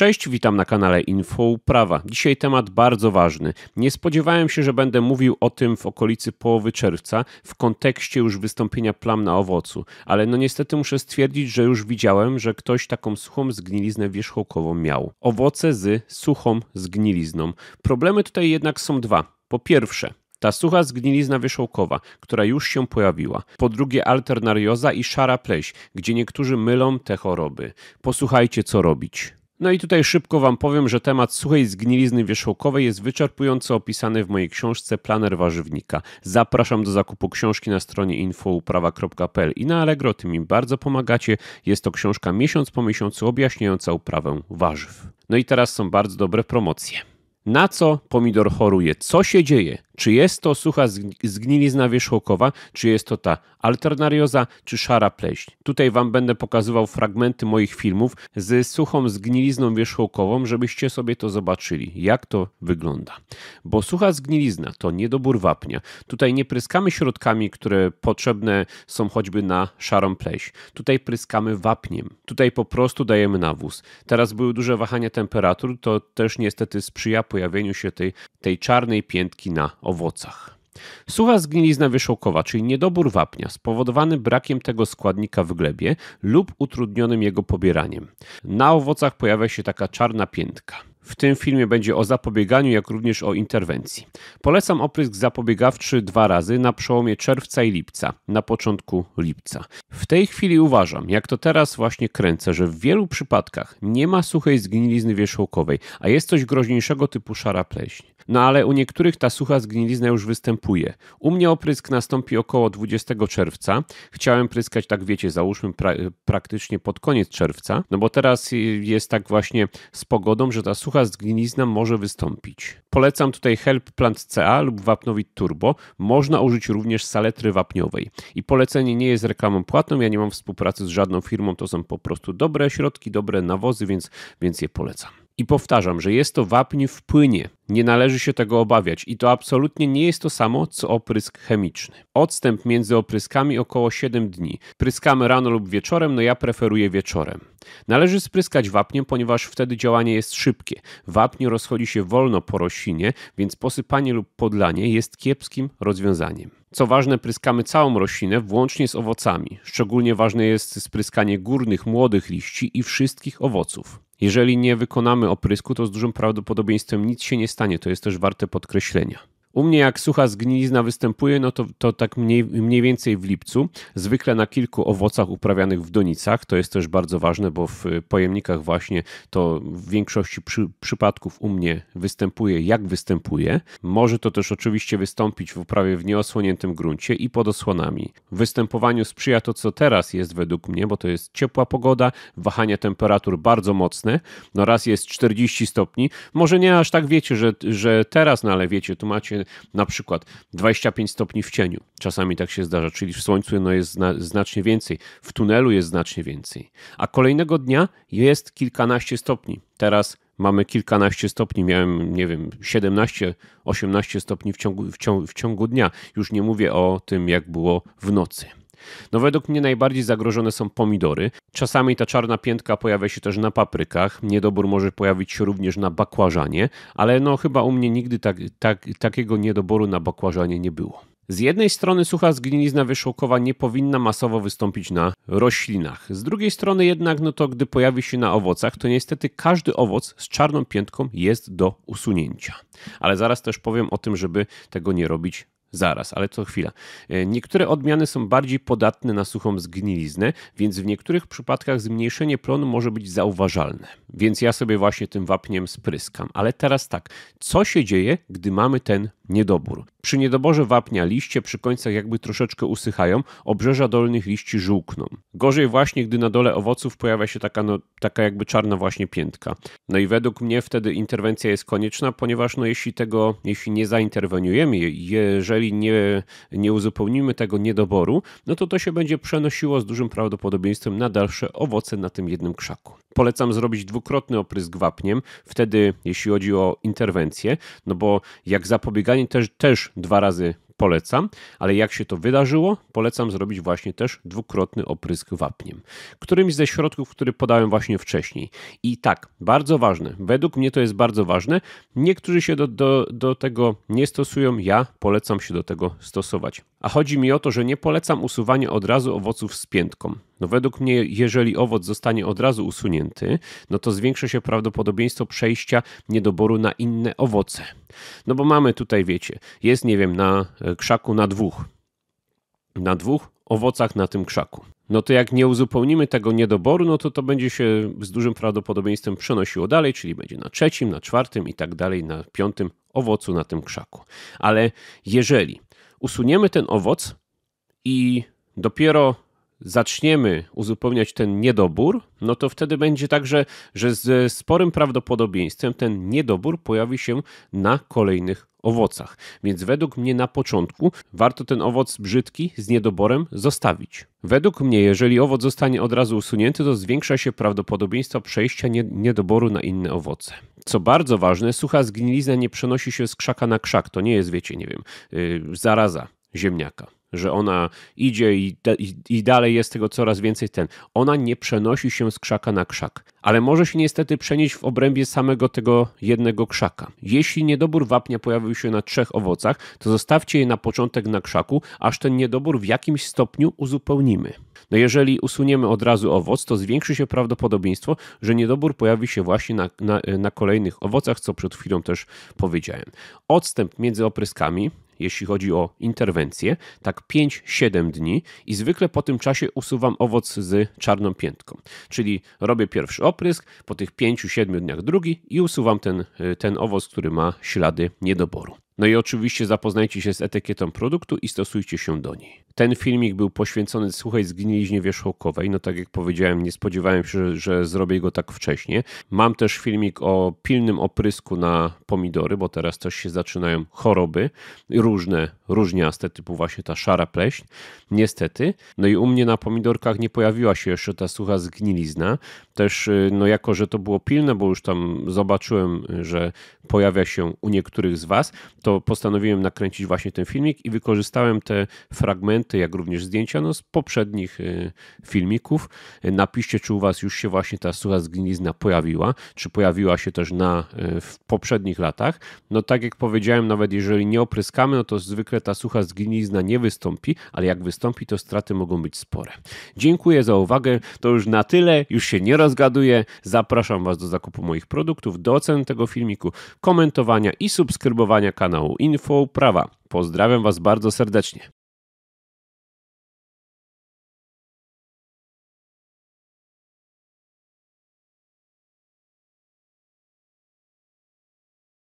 Cześć, witam na kanale Info Prawa. Dzisiaj temat bardzo ważny. Nie spodziewałem się, że będę mówił o tym w okolicy połowy czerwca w kontekście już wystąpienia plam na owocu, ale no niestety muszę stwierdzić, że już widziałem, że ktoś taką suchą zgniliznę wierzchołkową miał. Owoce z suchą zgnilizną. Problemy tutaj jednak są dwa. Po pierwsze, ta sucha zgnilizna wierzchołkowa, która już się pojawiła. Po drugie alternarioza i szara pleś, gdzie niektórzy mylą te choroby. Posłuchajcie co robić. No i tutaj szybko Wam powiem, że temat suchej zgnilizny wierzchołkowej jest wyczerpująco opisany w mojej książce Planer Warzywnika. Zapraszam do zakupu książki na stronie infouprawa.pl i na Allegro, ty mi bardzo pomagacie. Jest to książka miesiąc po miesiącu objaśniająca uprawę warzyw. No i teraz są bardzo dobre promocje. Na co pomidor choruje? Co się dzieje? Czy jest to sucha zgnilizna wierzchołkowa, czy jest to ta alternarioza, czy szara pleśń. Tutaj Wam będę pokazywał fragmenty moich filmów z suchą zgnilizną wierzchołkową, żebyście sobie to zobaczyli, jak to wygląda. Bo sucha zgnilizna to niedobór wapnia. Tutaj nie pryskamy środkami, które potrzebne są choćby na szarą pleśń. Tutaj pryskamy wapniem. Tutaj po prostu dajemy nawóz. Teraz były duże wahania temperatur, to też niestety sprzyja pojawieniu się tej, tej czarnej piętki na owocach. Sucha zgnilizna wierzchołkowa, czyli niedobór wapnia, spowodowany brakiem tego składnika w glebie lub utrudnionym jego pobieraniem. Na owocach pojawia się taka czarna piętka w tym filmie będzie o zapobieganiu, jak również o interwencji. Polecam oprysk zapobiegawczy dwa razy na przełomie czerwca i lipca, na początku lipca. W tej chwili uważam, jak to teraz właśnie kręcę, że w wielu przypadkach nie ma suchej zgnilizny wierzchołkowej, a jest coś groźniejszego typu szara pleśń. No ale u niektórych ta sucha zgnilizna już występuje. U mnie oprysk nastąpi około 20 czerwca. Chciałem pryskać, tak wiecie, załóżmy pra praktycznie pod koniec czerwca, no bo teraz jest tak właśnie z pogodą, że ta sucha sucha zgnilizna może wystąpić. Polecam tutaj Help Plant CA lub Wapnowit Turbo. Można użyć również saletry wapniowej. I polecenie nie jest reklamą płatną, ja nie mam współpracy z żadną firmą, to są po prostu dobre środki, dobre nawozy, więc, więc je polecam. I powtarzam, że jest to wapń w płynie. Nie należy się tego obawiać i to absolutnie nie jest to samo co oprysk chemiczny. Odstęp między opryskami około 7 dni. Pryskamy rano lub wieczorem, no ja preferuję wieczorem. Należy spryskać wapniem, ponieważ wtedy działanie jest szybkie. Wapń rozchodzi się wolno po roślinie, więc posypanie lub podlanie jest kiepskim rozwiązaniem. Co ważne, pryskamy całą roślinę, włącznie z owocami. Szczególnie ważne jest spryskanie górnych, młodych liści i wszystkich owoców. Jeżeli nie wykonamy oprysku, to z dużym prawdopodobieństwem nic się nie stanie. To jest też warte podkreślenia. U mnie jak sucha zgnilizna występuje, no to, to tak mniej, mniej więcej w lipcu, zwykle na kilku owocach uprawianych w donicach. To jest też bardzo ważne, bo w y, pojemnikach właśnie to w większości przy, przypadków u mnie występuje jak występuje. Może to też oczywiście wystąpić w uprawie w nieosłoniętym gruncie i pod osłonami. Występowaniu sprzyja to, co teraz jest według mnie, bo to jest ciepła pogoda, wahania temperatur bardzo mocne. No raz jest 40 stopni, może nie aż tak wiecie, że, że teraz, no ale wiecie, tu macie na przykład 25 stopni w cieniu. Czasami tak się zdarza, czyli w słońcu no jest znacznie więcej, w tunelu jest znacznie więcej. A kolejnego dnia jest kilkanaście stopni. Teraz mamy kilkanaście stopni, miałem, nie wiem, 17, 18 stopni w ciągu, w ciągu, w ciągu dnia. Już nie mówię o tym, jak było w nocy. No według mnie najbardziej zagrożone są pomidory. Czasami ta czarna piętka pojawia się też na paprykach. Niedobór może pojawić się również na bakłażanie, ale no chyba u mnie nigdy tak, tak, takiego niedoboru na bakłażanie nie było. Z jednej strony sucha zgnilizna wierzchołkowa nie powinna masowo wystąpić na roślinach. Z drugiej strony jednak, no to gdy pojawi się na owocach, to niestety każdy owoc z czarną piętką jest do usunięcia. Ale zaraz też powiem o tym, żeby tego nie robić Zaraz, ale co chwila. E, niektóre odmiany są bardziej podatne na suchą zgniliznę, więc w niektórych przypadkach zmniejszenie plonu może być zauważalne. Więc ja sobie właśnie tym wapniem spryskam. Ale teraz tak, co się dzieje, gdy mamy ten niedobór? Przy niedoborze wapnia liście przy końcach jakby troszeczkę usychają, obrzeża dolnych liści żółkną. Gorzej właśnie, gdy na dole owoców pojawia się taka, no, taka jakby czarna właśnie piętka. No i według mnie wtedy interwencja jest konieczna, ponieważ no jeśli tego, jeśli nie zainterweniujemy, jeżeli nie, nie uzupełnimy tego niedoboru, no to to się będzie przenosiło z dużym prawdopodobieństwem na dalsze owoce na tym jednym krzaku. Polecam zrobić dwukrotny oprysk wapniem, wtedy jeśli chodzi o interwencję, no bo jak zapobieganie też, też dwa razy polecam, ale jak się to wydarzyło, polecam zrobić właśnie też dwukrotny oprysk wapniem, którymś ze środków, który podałem właśnie wcześniej. I tak, bardzo ważne, według mnie to jest bardzo ważne. Niektórzy się do, do, do tego nie stosują, ja polecam się do tego stosować. A chodzi mi o to, że nie polecam usuwania od razu owoców z piętką. No według mnie, jeżeli owoc zostanie od razu usunięty, no to zwiększa się prawdopodobieństwo przejścia niedoboru na inne owoce. No bo mamy tutaj, wiecie, jest, nie wiem, na e, krzaku na dwóch. Na dwóch owocach na tym krzaku no to jak nie uzupełnimy tego niedoboru, no to to będzie się z dużym prawdopodobieństwem przenosiło dalej, czyli będzie na trzecim, na czwartym i tak dalej, na piątym owocu na tym krzaku. Ale jeżeli usuniemy ten owoc i dopiero zaczniemy uzupełniać ten niedobór, no to wtedy będzie tak, że, ze sporym prawdopodobieństwem ten niedobór pojawi się na kolejnych owocach. Więc według mnie na początku warto ten owoc brzydki z niedoborem zostawić. Według mnie, jeżeli owoc zostanie od razu usunięty, to zwiększa się prawdopodobieństwo przejścia niedoboru na inne owoce. Co bardzo ważne, sucha zgnilizna nie przenosi się z krzaka na krzak. To nie jest, wiecie, nie wiem, yy, zaraza ziemniaka że ona idzie i, i, i, dalej jest tego coraz więcej ten. Ona nie przenosi się z krzaka na krzak, ale może się niestety przenieść w obrębie samego tego jednego krzaka. Jeśli niedobór wapnia pojawił się na trzech owocach, to zostawcie je na początek na krzaku, aż ten niedobór w jakimś stopniu uzupełnimy. No jeżeli usuniemy od razu owoc, to zwiększy się prawdopodobieństwo, że niedobór pojawi się właśnie na, na, na kolejnych owocach, co przed chwilą też powiedziałem. Odstęp między opryskami jeśli chodzi o interwencję, tak 5-7 dni i zwykle po tym czasie usuwam owoc z czarną piętką. Czyli robię pierwszy oprysk, po tych 5-7 dniach drugi i usuwam ten, y, ten owoc, który ma ślady niedoboru. No i oczywiście zapoznajcie się z etykietą produktu i stosujcie się do niej. Ten filmik był poświęcony suchej zgniliźnie wierzchołkowej. No tak jak powiedziałem, nie spodziewałem się, że, że zrobię go tak wcześnie. Mam też filmik o pilnym oprysku na pomidory, bo teraz też się zaczynają choroby różne, różniaste, typu właśnie ta szara pleśń. Niestety. No i u mnie na pomidorkach nie pojawiła się jeszcze ta sucha zgnilizna. Też, y, no jako, że to było pilne, bo już tam zobaczyłem, że pojawia się u niektórych z Was, to to postanowiłem nakręcić właśnie ten filmik i wykorzystałem te fragmenty, jak również zdjęcia no, z poprzednich y, filmików. Napiszcie, czy u Was już się właśnie ta sucha zgnilizna pojawiła, czy pojawiła się też na, y, w poprzednich latach. No tak jak powiedziałem, nawet jeżeli nie opryskamy, no to zwykle ta sucha zgnilizna nie wystąpi, ale jak wystąpi, to straty mogą być spore. Dziękuję za uwagę, to już na tyle, już się nie rozgaduję. Zapraszam Was do zakupu moich produktów, do oceny tego filmiku, komentowania i subskrybowania kanału kanału Info Prawa. Pozdrawiam Was bardzo serdecznie.